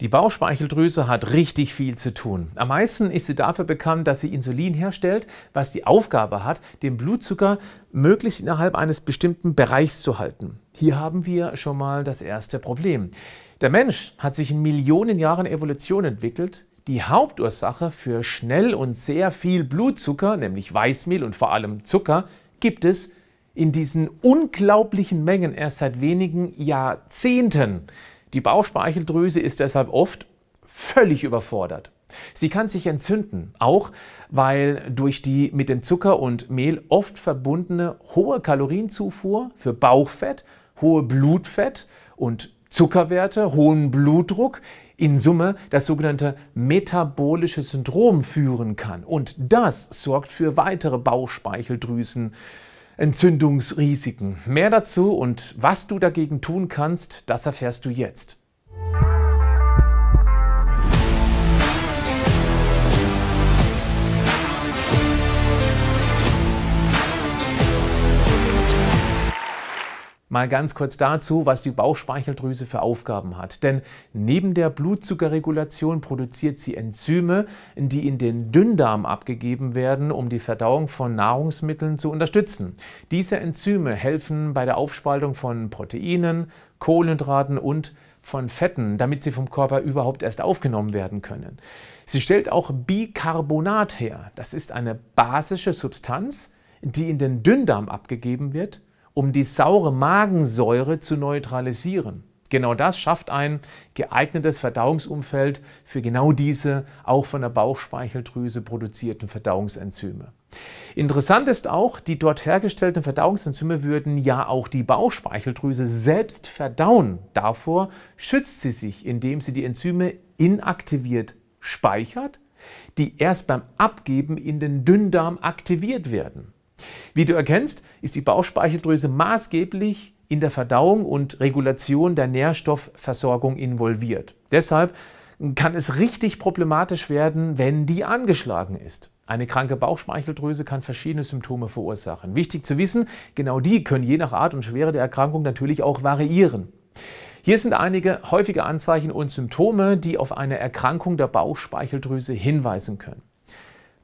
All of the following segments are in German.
Die Bauchspeicheldrüse hat richtig viel zu tun. Am meisten ist sie dafür bekannt, dass sie Insulin herstellt, was die Aufgabe hat, den Blutzucker möglichst innerhalb eines bestimmten Bereichs zu halten. Hier haben wir schon mal das erste Problem. Der Mensch hat sich in Millionen Jahren Evolution entwickelt. Die Hauptursache für schnell und sehr viel Blutzucker, nämlich Weißmehl und vor allem Zucker, gibt es in diesen unglaublichen Mengen erst seit wenigen Jahrzehnten. Die Bauchspeicheldrüse ist deshalb oft völlig überfordert. Sie kann sich entzünden, auch weil durch die mit dem Zucker und Mehl oft verbundene hohe Kalorienzufuhr für Bauchfett, hohe Blutfett und Zuckerwerte, hohen Blutdruck in Summe das sogenannte metabolische Syndrom führen kann. Und das sorgt für weitere Bauchspeicheldrüsen. Entzündungsrisiken. Mehr dazu und was du dagegen tun kannst, das erfährst du jetzt. Mal ganz kurz dazu, was die Bauchspeicheldrüse für Aufgaben hat. Denn neben der Blutzuckerregulation produziert sie Enzyme, die in den Dünndarm abgegeben werden, um die Verdauung von Nahrungsmitteln zu unterstützen. Diese Enzyme helfen bei der Aufspaltung von Proteinen, Kohlenhydraten und von Fetten, damit sie vom Körper überhaupt erst aufgenommen werden können. Sie stellt auch Bicarbonat her. Das ist eine basische Substanz, die in den Dünndarm abgegeben wird um die saure Magensäure zu neutralisieren. Genau das schafft ein geeignetes Verdauungsumfeld für genau diese auch von der Bauchspeicheldrüse produzierten Verdauungsenzyme. Interessant ist auch, die dort hergestellten Verdauungsenzyme würden ja auch die Bauchspeicheldrüse selbst verdauen. Davor schützt sie sich, indem sie die Enzyme inaktiviert speichert, die erst beim Abgeben in den Dünndarm aktiviert werden. Wie du erkennst, ist die Bauchspeicheldrüse maßgeblich in der Verdauung und Regulation der Nährstoffversorgung involviert. Deshalb kann es richtig problematisch werden, wenn die angeschlagen ist. Eine kranke Bauchspeicheldrüse kann verschiedene Symptome verursachen. Wichtig zu wissen, genau die können je nach Art und Schwere der Erkrankung natürlich auch variieren. Hier sind einige häufige Anzeichen und Symptome, die auf eine Erkrankung der Bauchspeicheldrüse hinweisen können.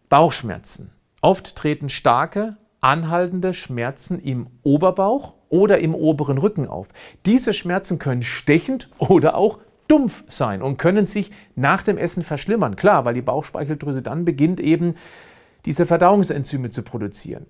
Bauchschmerzen. Oft treten starke, anhaltende Schmerzen im Oberbauch oder im oberen Rücken auf. Diese Schmerzen können stechend oder auch dumpf sein und können sich nach dem Essen verschlimmern. Klar, weil die Bauchspeicheldrüse dann beginnt eben diese Verdauungsenzyme zu produzieren.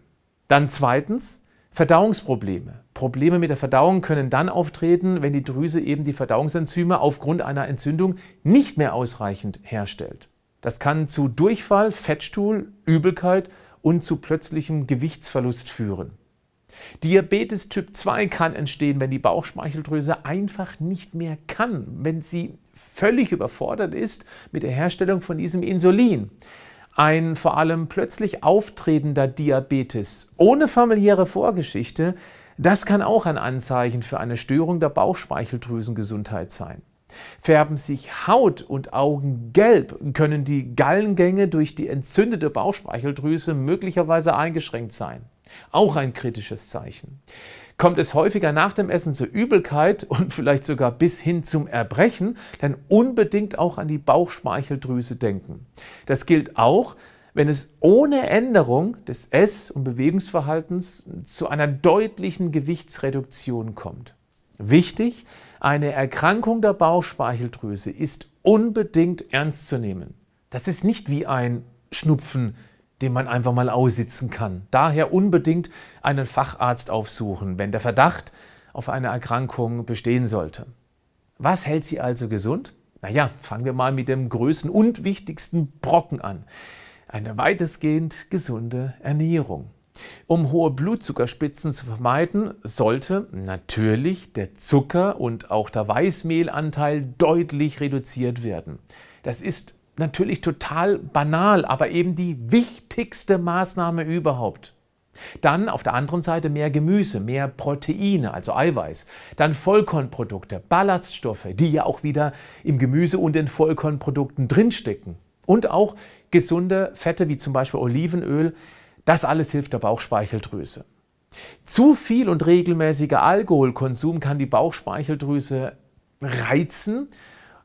Dann zweitens Verdauungsprobleme. Probleme mit der Verdauung können dann auftreten, wenn die Drüse eben die Verdauungsenzyme aufgrund einer Entzündung nicht mehr ausreichend herstellt. Das kann zu Durchfall, Fettstuhl, Übelkeit und zu plötzlichem Gewichtsverlust führen. Diabetes Typ 2 kann entstehen, wenn die Bauchspeicheldrüse einfach nicht mehr kann, wenn sie völlig überfordert ist mit der Herstellung von diesem Insulin. Ein vor allem plötzlich auftretender Diabetes ohne familiäre Vorgeschichte, das kann auch ein Anzeichen für eine Störung der Bauchspeicheldrüsengesundheit sein. Färben sich Haut und Augen gelb, können die Gallengänge durch die entzündete Bauchspeicheldrüse möglicherweise eingeschränkt sein. Auch ein kritisches Zeichen. Kommt es häufiger nach dem Essen zur Übelkeit und vielleicht sogar bis hin zum Erbrechen, dann unbedingt auch an die Bauchspeicheldrüse denken. Das gilt auch, wenn es ohne Änderung des Ess- und Bewegungsverhaltens zu einer deutlichen Gewichtsreduktion kommt. Wichtig, eine Erkrankung der Bauchspeicheldrüse ist unbedingt ernst zu nehmen. Das ist nicht wie ein Schnupfen, den man einfach mal aussitzen kann. Daher unbedingt einen Facharzt aufsuchen, wenn der Verdacht auf eine Erkrankung bestehen sollte. Was hält sie also gesund? Naja, fangen wir mal mit dem größten und wichtigsten Brocken an. Eine weitestgehend gesunde Ernährung. Um hohe Blutzuckerspitzen zu vermeiden, sollte natürlich der Zucker und auch der Weißmehlanteil deutlich reduziert werden. Das ist natürlich total banal, aber eben die wichtigste Maßnahme überhaupt. Dann auf der anderen Seite mehr Gemüse, mehr Proteine, also Eiweiß. Dann Vollkornprodukte, Ballaststoffe, die ja auch wieder im Gemüse und in Vollkornprodukten drinstecken. Und auch gesunde Fette wie zum Beispiel Olivenöl, das alles hilft der Bauchspeicheldrüse. Zu viel und regelmäßiger Alkoholkonsum kann die Bauchspeicheldrüse reizen,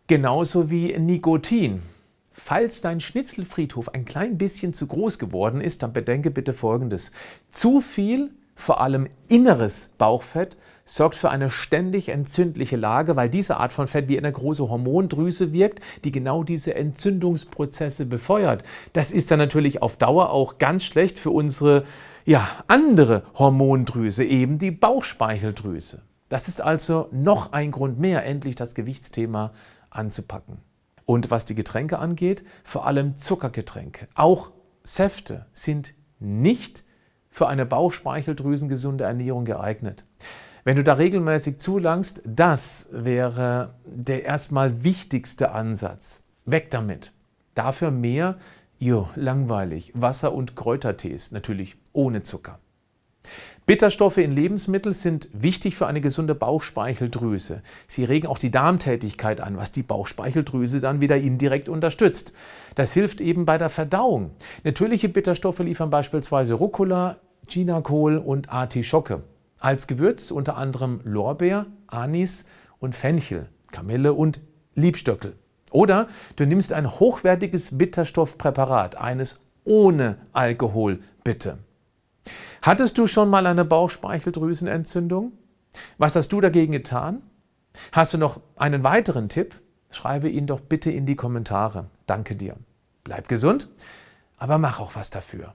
genauso wie Nikotin. Falls dein Schnitzelfriedhof ein klein bisschen zu groß geworden ist, dann bedenke bitte Folgendes. Zu viel, vor allem inneres Bauchfett, sorgt für eine ständig entzündliche Lage, weil diese Art von Fett wie eine große Hormondrüse wirkt, die genau diese Entzündungsprozesse befeuert. Das ist dann natürlich auf Dauer auch ganz schlecht für unsere ja, andere Hormondrüse, eben die Bauchspeicheldrüse. Das ist also noch ein Grund mehr, endlich das Gewichtsthema anzupacken. Und was die Getränke angeht, vor allem Zuckergetränke, auch Säfte sind nicht für eine Bauchspeicheldrüsengesunde Ernährung geeignet. Wenn du da regelmäßig zulangst, das wäre der erstmal wichtigste Ansatz. Weg damit. Dafür mehr, jo, langweilig, Wasser- und Kräutertees, natürlich ohne Zucker. Bitterstoffe in Lebensmitteln sind wichtig für eine gesunde Bauchspeicheldrüse. Sie regen auch die Darmtätigkeit an, was die Bauchspeicheldrüse dann wieder indirekt unterstützt. Das hilft eben bei der Verdauung. Natürliche Bitterstoffe liefern beispielsweise Rucola, Chinakohl und Artischocke. Als Gewürz unter anderem Lorbeer, Anis und Fenchel, Kamille und Liebstöckel. Oder du nimmst ein hochwertiges Bitterstoffpräparat, eines ohne Alkohol, bitte. Hattest du schon mal eine Bauchspeicheldrüsenentzündung? Was hast du dagegen getan? Hast du noch einen weiteren Tipp? Schreibe ihn doch bitte in die Kommentare. Danke dir. Bleib gesund, aber mach auch was dafür.